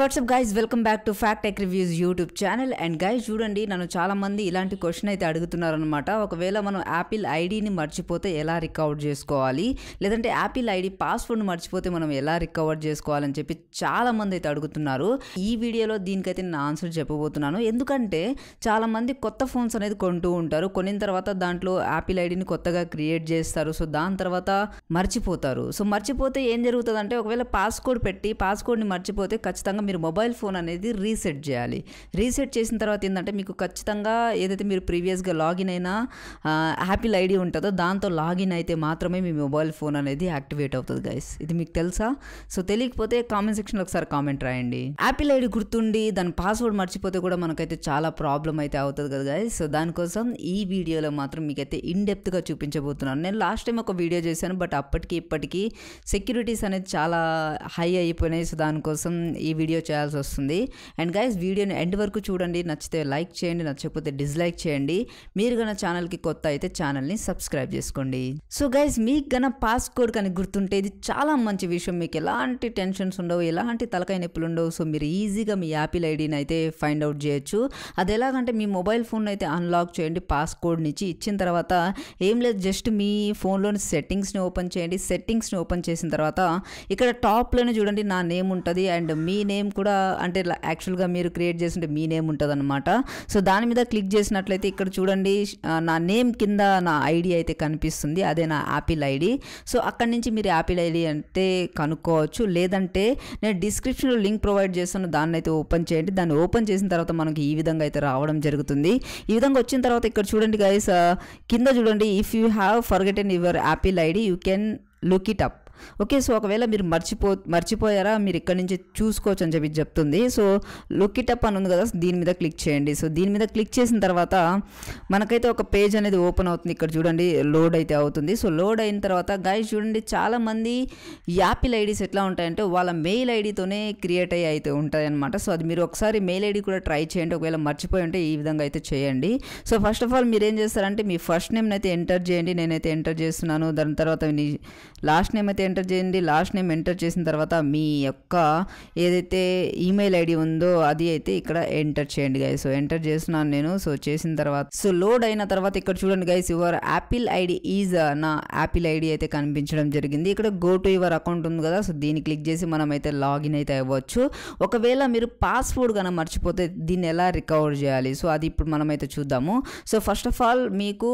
WhatsApp guys welcome back to fact tech reviews YouTube channel and guys చూడండి నన్ను చాలామంది ఇలాంటి క్వశ్చన్ అయితే అడుగుతున్నారనమాట ఒకవేళ మనం యాపిల్ ఐడిని మర్చిపోతే ఎలా రికవర్ చేసుకోవాలి లేదంటే యాపిల్ ఐడి పాస్వర్డ్ మర్చిపోతే మనం ఎలా రికవర్ చేసుకోవాలని చెప్పి చాలామంది అయితే అడుగుతున్నారు ఈ వీడియోలో దీనికైతే నేను ఆన్సర్ చెప్పబోతున్నాను ఎందుకంటే చాలామంది కొత్త ఫోన్స్ అనేది కొంటూ ఉంటారు కొనిన తర్వాత దాంట్లో యాపిల్ ఐడిని కొత్తగా క్రియేట్ చేస్తారు సో దాని తర్వాత మర్చిపోతారు సో మర్చిపోతే ఏం జరుగుతుందంటే ఒకవేళ పాస్కోడ్ పెట్టి పాస్కోడ్ని మర్చిపోతే ఖచ్చితంగా ఖచ్చితంగా మీరు మొబైల్ ఫోన్ అనేది రీసెట్ చేయాలి రీసెట్ చేసిన తర్వాత ఏంటంటే మీకు ఖచ్చితంగా ఏదైతే మీరు ప్రీవియస్గా లాగిన్ అయిన యాపిల్ ఐడి ఉంటుందో దాంతో లాగిన్ అయితే మాత్రమే మీ మొబైల్ ఫోన్ అనేది యాక్టివేట్ అవుతుంది గైస్ ఇది మీకు తెలుసా సో తెలియకపోతే కామెంట్ సెక్షన్లో ఒకసారి కామెంట్ రాయండి యాపిల్ ఐడి గుర్తుండి దాని పాస్వర్డ్ మర్చిపోతే కూడా మనకైతే చాలా ప్రాబ్లం అయితే అవుతుంది కదా గైస్ సో దానికోసం ఈ వీడియోలో మాత్రం మీకైతే ఇన్డెప్త్గా చూపించబోతున్నాను నేను లాస్ట్ టైం ఒక వీడియో చేశాను బట్ అప్పటికి ఇప్పటికీ సెక్యూరిటీస్ అనేది చాలా హై అయిపోయినాయి సో దానికోసం ఈ వీడియో వీడియో చేయాల్సి వస్తుంది అండ్ గైస్ వీడియోని ఎండ్ వరకు చూడండి నచ్చితే లైక్ చేయండి నచ్చకపోతే డిస్లైక్ చేయండి మీరు గన ఛానల్కి కొత్త అయితే ఛానల్ని సబ్స్క్రైబ్ చేసుకోండి సో గైస్ మీకు గన పాస్ కోడ్ కానీ గుర్తుంటే ఇది చాలా మంచి విషయం మీకు ఎలాంటి టెన్షన్స్ ఉండవు ఎలాంటి తలకాయ నొప్పులు ఉండవు సో మీరు ఈజీగా మీ యాపిల్ ఐడిని అయితే ఫైండ్ అవుట్ చేయొచ్చు అది ఎలాగంటే మీ మొబైల్ ఫోన్ అయితే అన్లాక్ చేయండి పాస్ కోడ్ని ఇచ్చిన తర్వాత ఏం లేదు జస్ట్ మీ ఫోన్లోని సెట్టింగ్స్ని ఓపెన్ చేయండి సెట్టింగ్స్ని ఓపెన్ చేసిన తర్వాత ఇక్కడ టాప్లోనే చూడండి నా నేమ్ ఉంటుంది అండ్ మీ నేమ్ నేమ్ కూడా అంటే యాక్చువల్గా మీరు క్రియేట్ చేసింటే మీ నేమ్ ఉంటుంది అనమాట సో దాని మీద క్లిక్ చేసినట్లయితే ఇక్కడ చూడండి నా నేమ్ కింద నా ఐడి అయితే కనిపిస్తుంది అదే నా యాపిల్ ఐడి సో అక్కడి నుంచి మీరు యాపిల్ ఐడి అంటే కనుక్కోవచ్చు లేదంటే నేను డిస్క్రిప్షన్లో లింక్ ప్రొవైడ్ చేస్తాను దాన్ని అయితే ఓపెన్ చేయండి దాన్ని ఓపెన్ చేసిన తర్వాత మనకి ఈ విధంగా అయితే రావడం జరుగుతుంది ఈ విధంగా వచ్చిన తర్వాత ఇక్కడ చూడండి గైస్ కింద చూడండి if you have forgotten your Apple ID you can look it up okay so ఒకవేళ మీరు మర్చిపో మర్చిపోయారా మీరు ఇక్కడ నుంచి చూసుకోవచ్చు అని చెప్పి చెప్తుంది సో లుక్ ఇట్ అప్ అని ఉంది కదా దీని మీద క్లిక్ చేయండి సో దీని మీద క్లిక్ చేసిన తర్వాత మనకైతే ఒక పేజ్ అనేది ఓపెన్ అవుతుంది ఇక్కడ చూడండి లోడ్ అయితే అవుతుంది సో లోడ్ అయిన తర్వాత గాయస్ చూడండి చాలామంది యాపిల్ ఐడీస్ ఎట్లా ఉంటాయంటే వాళ్ళ మెయిల్ ఐడితోనే క్రియేట్ అయ్యి అయితే ఉంటాయన్నమాట సో అది మీరు ఒకసారి మెయిల్ ఐడి కూడా ట్రై చేయండి ఒకవేళ మర్చిపోయి ఉంటే ఈ విధంగా అయితే చేయండి సో ఫస్ట్ ఆఫ్ ఆల్ మీరు ఏం చేస్తారంటే మీ ఫస్ట్ నేమ్ని అయితే ఎంటర్ చేయండి నేనైతే ఎంటర్ చేస్తున్నాను దాని తర్వాత మీ లాస్ట్ నేమ్ అయితే ఎంటర్ చేయండి లాస్ట్ నేమ్ ఎంటర్ చేసిన తర్వాత మీ యొక్క ఏదైతే ఈమెయిల్ ఐడి ఉందో అది అయితే ఇక్కడ ఎంటర్ చేయండి గాయ సో ఎంటర్ చేస్తున్నాను నేను సో చేసిన తర్వాత సో లోడ్ అయిన తర్వాత ఇక్కడ చూడండి guys your Apple ID is నా యాపిల్ ఐడి అయితే కనిపించడం జరిగింది ఇక్కడ గో టు యువర్ అకౌంట్ ఉంది కదా సో దీన్ని క్లిక్ చేసి మనం అయితే లాగిన్ అయితే అవ్వచ్చు ఒకవేళ మీరు పాస్వర్డ్ కనుక మర్చిపోతే దీన్ని ఎలా రికవర్ చేయాలి సో అది ఇప్పుడు మనం అయితే చూద్దాము సో ఫస్ట్ ఆఫ్ ఆల్ మీకు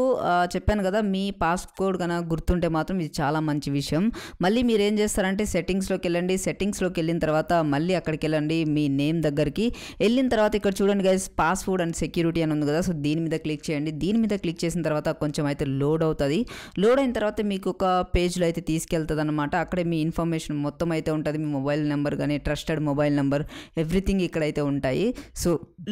చెప్పాను కదా మీ పాస్వర్డ్ కనుక గుర్తుంటే మాత్రం ఇది చాలా మంచి విషయం మళ్ళీ మీరు ఏం చేస్తారంటే సెట్టింగ్స్లోకి వెళ్ళండి సెట్టింగ్స్లోకి వెళ్ళిన తర్వాత మళ్ళీ అక్కడికి వెళ్ళండి మీ నేమ్ దగ్గరికి వెళ్ళిన తర్వాత ఇక్కడ చూడండి గైస్ పాస్వర్డ్ అండ్ సెక్యూరిటీ అని ఉంది కదా సో దీని మీద క్లిక్ చేయండి దీని మీద క్లిక్ చేసిన తర్వాత కొంచెం అయితే లోడ్ అవుతుంది లోడ్ అయిన తర్వాత మీకు ఒక పేజ్లో అయితే తీసుకెళ్తుంది అనమాట అక్కడే మీ ఇన్ఫర్మేషన్ మొత్తం అయితే ఉంటుంది మీ మొబైల్ నెంబర్ కానీ ట్రస్టెడ్ మొబైల్ నెంబర్ ఎవ్రీథింగ్ ఇక్కడైతే ఉంటాయి సో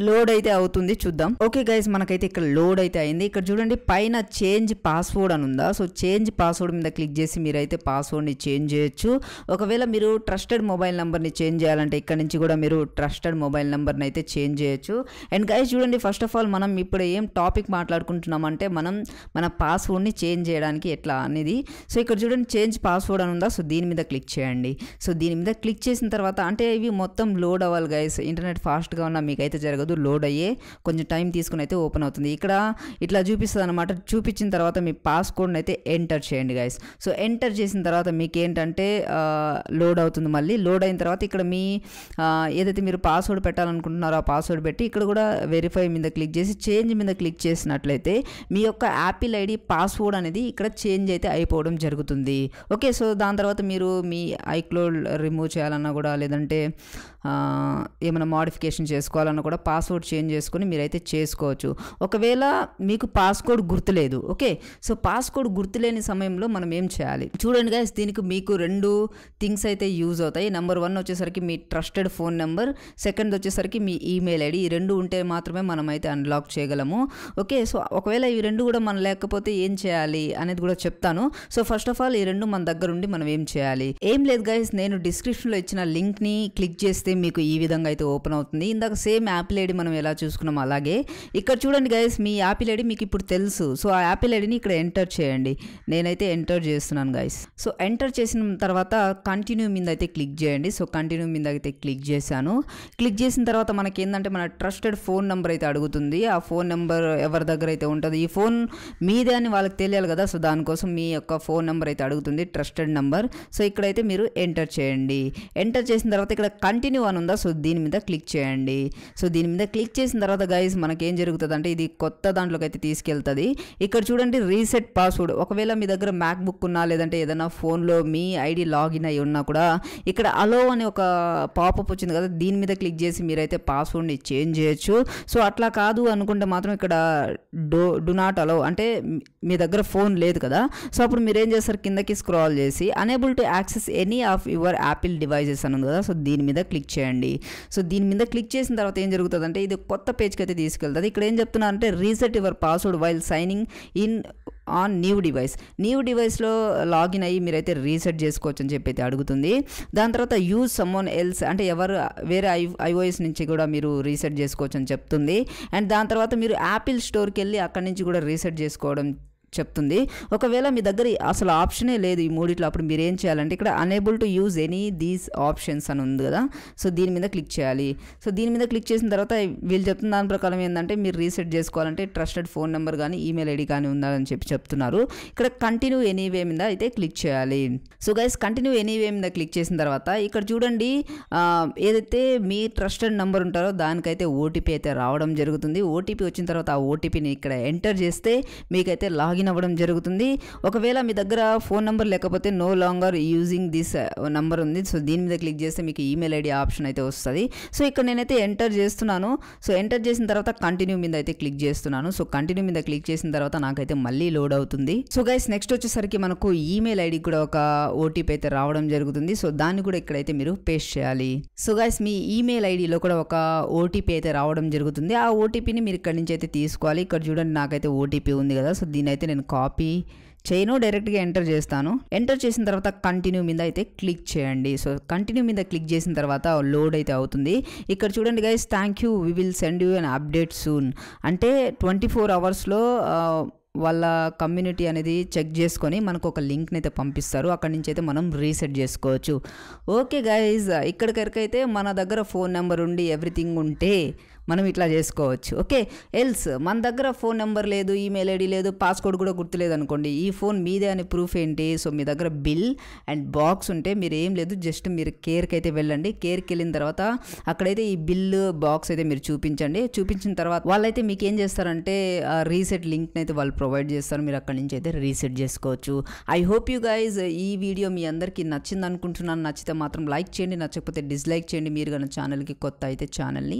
లోడ్ అయితే అవుతుంది చూద్దాం ఓకే గైస్ మనకైతే ఇక్కడ లోడ్ అయితే అయింది ఇక్కడ చూడండి పైన చేంజ్ పాస్వర్డ్ అని ఉందా సో చేంజ్ పాస్వర్డ్ మీద క్లిక్ చేసి మీరైతే పాస్వర్డ్ని చేంజ్ చేయొచ్చు ఒకవేళ మీరు ట్రస్టెడ్ మొబైల్ నెంబర్ని చేంజ్ చేయాలంటే ఇక్కడ నుంచి కూడా మీరు ట్రస్టెడ్ మొబైల్ నెంబర్ని అయితే చేంజ్ చేయొచ్చు అండ్ గైస్ చూడండి ఫస్ట్ ఆఫ్ ఆల్ మనం ఇప్పుడు ఏం టాపిక్ మాట్లాడుకుంటున్నామంటే మనం మన పాస్వర్డ్ని చేంజ్ చేయడానికి ఎట్లా అనేది సో ఇక్కడ చూడండి చేంజ్ పాస్వర్డ్ అని ఉందా సో దీని మీద క్లిక్ చేయండి సో దీని మీద క్లిక్ చేసిన తర్వాత అంటే ఇవి మొత్తం లోడ్ అవ్వాలి గైస్ ఇంటర్నెట్ ఫాస్ట్గా ఉన్నా మీకైతే జరగదు లోడ్ అయ్యే కొంచెం టైం తీసుకుని అయితే ఓపెన్ అవుతుంది ఇక్కడ ఇట్లా చూపిస్తుంది అనమాట చూపించిన తర్వాత మీ పాస్వర్డ్ని అయితే ఎంటర్ చేయండి గైస్ సో ఎంటర్ చేసిన తర్వాత మీ మీకు ఏంటంటే లోడ్ అవుతుంది మళ్ళీ లోడ్ అయిన తర్వాత ఇక్కడ మీ ఏదైతే మీరు పాస్వర్డ్ పెట్టాలనుకుంటున్నారో ఆ పాస్వర్డ్ పెట్టి ఇక్కడ కూడా వెరిఫై మీద క్లిక్ చేసి చేంజ్ మీద క్లిక్ చేసినట్లయితే మీ యొక్క యాపిల్ ఐడి పాస్వర్డ్ అనేది ఇక్కడ చేంజ్ అయితే అయిపోవడం జరుగుతుంది ఓకే సో దాని తర్వాత మీరు మీ ఐక్లోడ్ రిమూవ్ చేయాలన్నా కూడా లేదంటే ఏమైనా మోడిఫికేషన్ చేసుకోవాలన్నా కూడా పాస్వర్డ్ చేంజ్ చేసుకొని మీరైతే చేసుకోవచ్చు ఒకవేళ మీకు పాస్కోడ్ గుర్తులేదు ఓకే సో పాస్కోడ్ గుర్తులేని సమయంలో మనం ఏం చేయాలి చూడండి గైస్ దీనికి మీకు రెండు థింగ్స్ అయితే యూజ్ అవుతాయి నెంబర్ వన్ వచ్చేసరికి మీ ట్రస్టెడ్ ఫోన్ నెంబర్ సెకండ్ వచ్చేసరికి మీ ఈమెయిల్ ఐడి ఈ రెండు ఉంటే మాత్రమే మనం అయితే అన్లాక్ చేయగలము ఓకే సో ఒకవేళ ఈ రెండు కూడా మనం లేకపోతే ఏం చేయాలి అనేది కూడా చెప్తాను సో ఫస్ట్ ఆఫ్ ఆల్ ఈ రెండు మన దగ్గర ఉండి మనం ఏం చేయాలి ఏం లేదు గైస్ నేను డిస్క్రిప్షన్లో ఇచ్చిన లింక్ని క్లిక్ చేస్తే మీకు ఈ విధంగా అయితే ఓపెన్ అవుతుంది ఇందాక సేమ్ యాపిల్ ఐడి మనం ఎలా చూసుకున్నాం అలాగే ఇక్కడ చూడండి గైస్ మీ యాపిల్ ఐడి మీకు ఇప్పుడు తెలుసు సో ఆ యాపిల్ ఐడిని ఇక్కడ ఎంటర్ చేయండి నేనైతే ఎంటర్ చేస్తున్నాను గైస్ సో ఎంటర్ చేసిన తర్వాత కంటిన్యూ మీద అయితే క్లిక్ చేయండి సో కంటిన్యూ మీద అయితే క్లిక్ చేశాను క్లిక్ చేసిన తర్వాత మనకి ఏంటంటే మన ట్రస్టెడ్ ఫోన్ నెంబర్ అయితే అడుగుతుంది ఆ ఫోన్ నెంబర్ ఎవరి దగ్గర అయితే ఉంటుంది ఈ ఫోన్ మీదే అని వాళ్ళకి తెలియాలి కదా సో దానికోసం మీ యొక్క ఫోన్ నెంబర్ అయితే అడుగుతుంది ట్రస్టెడ్ నెంబర్ సో ఇక్కడైతే మీరు ఎంటర్ చేయండి ఎంటర్ చేసిన తర్వాత ఇక్కడ కంటిన్యూ అని ఉందా సో దీని మీద క్లిక్ చేయండి సో దీని మీద క్లిక్ చేసిన తర్వాత గైస్ మనకేం జరుగుతుంది అంటే ఇది కొత్త దాంట్లోకి అయితే తీసుకెళ్తుంది ఇక్కడ చూడండి రీసెట్ పాస్వర్డ్ ఒకవేళ మీ దగ్గర మ్యాక్ బుక్ ఉన్నా లేదంటే ఏదైనా ఫోన్లో మీ ఐడి లాగిన్ అయి ఉన్నా కూడా ఇక్కడ అలో అనే ఒక పాపప్ వచ్చింది కదా దీని మీద క్లిక్ చేసి మీరైతే పాస్వర్డ్ని చేంజ్ చేయొచ్చు సో అట్లా కాదు అనుకుంటే మాత్రం ఇక్కడ డో డు నాట్ అలో అంటే మీ దగ్గర ఫోన్ లేదు కదా సో అప్పుడు మీరు ఏం చేస్తారు కిందకి స్క్రాల్ చేసి enable to access any of your Apple devices అని ఉంది కదా సో దీని మీద క్లిక్ క్లిక్ చేయండి సో దీని మీద క్లిక్ చేసిన తర్వాత ఏం జరుగుతుందంటే ఇది కొత్త పేజ్కి అయితే తీసుకెళ్తుంది ఇక్కడ ఏం చెప్తున్నారంటే reset your password while signing in on new device new డివైస్లో లాగిన్ అయ్యి మీరైతే రీసెట్ చేసుకోవచ్చు అని చెప్పి అయితే అడుగుతుంది దాని తర్వాత యూజ్ సమ్మోన్ ఎల్స్ అంటే ఎవరు వేరే ఐ ఐఓఎస్ నుంచి కూడా మీరు రీసెట్ చేసుకోవచ్చు అని చెప్తుంది అండ్ దాని తర్వాత మీరు యాపిల్ స్టోర్కి వెళ్ళి అక్కడి నుంచి కూడా రీసెట్ చేసుకోవడం చెప్తుంది ఒకవేళ మీ దగ్గర అసలు ఆప్షనే లేదు ఈ మూడిట్లో అప్పుడు మీరు ఏం చేయాలంటే ఇక్కడ unable to use any these options అని ఉంది కదా సో దీని మీద క్లిక్ చేయాలి సో దీని మీద క్లిక్ చేసిన తర్వాత వీళ్ళు చెప్తున్న దాని ప్రకారం ఏంటంటే మీరు రీసెట్ చేసుకోవాలంటే ట్రస్టెడ్ ఫోన్ నెంబర్ కానీ ఈమెయిల్ ఐడి కానీ ఉందని చెప్పి చెప్తున్నారు ఇక్కడ కంటిన్యూ ఎనీవే మీద అయితే క్లిక్ చేయాలి సో గైస్ కంటిన్యూ ఎనీవే మీద క్లిక్ చేసిన తర్వాత ఇక్కడ చూడండి ఏదైతే మీ ట్రస్టెడ్ నెంబర్ ఉంటారో దానికైతే ఓటీపీ అయితే రావడం జరుగుతుంది ఓటీపీ వచ్చిన తర్వాత ఆ ఓటీపీని ఇక్కడ ఎంటర్ చేస్తే మీకైతే లాగిన్ స్క్రీన్ అవ్వడం జరుగుతుంది ఒకవేళ మీ దగ్గర ఫోన్ నెంబర్ లేకపోతే no longer using this number ఉంది సో దీని మీద క్లిక్ చేస్తే మీకు ఈమెయిల్ ఐడి ఆప్షన్ అయితే వస్తుంది సో ఇక్కడ నేనైతే ఎంటర్ చేస్తున్నాను సో ఎంటర్ చేసిన తర్వాత కంటిన్యూ మీద అయితే క్లిక్ చేస్తున్నాను సో కంటిన్యూ మీద క్లిక్ చేసిన తర్వాత నాకైతే మళ్ళీ లోడ్ అవుతుంది సో గైస్ నెక్స్ట్ వచ్చేసరికి మనకు ఈమెయిల్ ఐడి కూడా ఒక ఓటీపీ అయితే రావడం జరుగుతుంది సో దాన్ని కూడా ఇక్కడైతే మీరు పేస్ట్ చేయాలి సో గైస్ మీ ఈమెయిల్ ఐడిలో కూడా ఒక ఓటీపీ అయితే రావడం జరుగుతుంది ఆ ఓటీపీని మీరు ఇక్కడ నుంచి అయితే తీసుకోవాలి ఇక్కడ చూడండి నాకైతే ఓటీపీ ఉంది కదా సో దీని అయితే అయితే నేను కాపీ చేయను డైరెక్ట్గా ఎంటర్ చేస్తాను ఎంటర్ చేసిన తర్వాత కంటిన్యూ మీద అయితే క్లిక్ చేయండి సో కంటిన్యూ మీద క్లిక్ చేసిన తర్వాత లోడ్ అయితే అవుతుంది ఇక్కడ చూడండి guys thank you we will send you an update soon అంటే ట్వంటీ ఫోర్ అవర్స్లో వాళ్ళ కమ్యూనిటీ అనేది చెక్ చేసుకొని మనకు ఒక లింక్ని అయితే పంపిస్తారు అక్కడి నుంచి అయితే మనం రీసెట్ చేసుకోవచ్చు ఓకే గైజ్ ఇక్కడికరకైతే మన దగ్గర ఫోన్ నెంబర్ ఉండి ఎవ్రీథింగ్ ఉంటే మనం ఇట్లా చేసుకోవచ్చు ఓకే ఎల్స్ మన దగ్గర ఫోన్ నెంబర్ లేదు ఈమెయిల్ ఐడి లేదు పాస్వర్డ్ కూడా గుర్తులేదు అనుకోండి ఈ ఫోన్ మీదే అనే ప్రూఫ్ ఏంటి సో మీ దగ్గర బిల్ అండ్ బాక్స్ ఉంటే మీరు ఏం లేదు జస్ట్ మీరు కేర్కి అయితే వెళ్ళండి కేర్కి వెళ్ళిన తర్వాత అక్కడైతే ఈ బిల్ బాక్స్ అయితే మీరు చూపించండి చూపించిన తర్వాత వాళ్ళైతే మీకు ఏం చేస్తారంటే రీసెట్ లింక్ని అయితే వాళ్ళు ప్రొవైడ్ చేస్తారు మీరు అక్కడి నుంచి అయితే రీసెట్ చేసుకోవచ్చు ఐ హోప్ యూ గైజ్ ఈ వీడియో మీ అందరికీ నచ్చింది అనుకుంటున్నాను నచ్చితే మాత్రం లైక్ చేయండి నచ్చకపోతే డిస్లైక్ చేయండి మీరు కానీ ఛానల్కి కొత్త అయితే ఛానల్ని